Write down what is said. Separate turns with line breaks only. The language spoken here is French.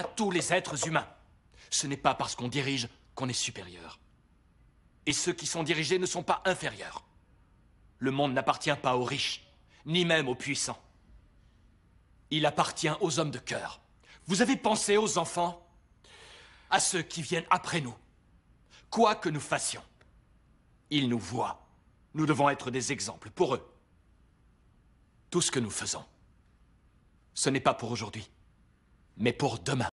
à tous les êtres humains. Ce n'est pas parce qu'on dirige qu'on est supérieur. Et ceux qui sont dirigés ne sont pas inférieurs. Le monde n'appartient pas aux riches, ni même aux puissants. Il appartient aux hommes de cœur. Vous avez pensé aux enfants À ceux qui viennent après nous Quoi que nous fassions, ils nous voient. Nous devons être des exemples pour eux. Tout ce que nous faisons, ce n'est pas pour aujourd'hui, mais pour demain.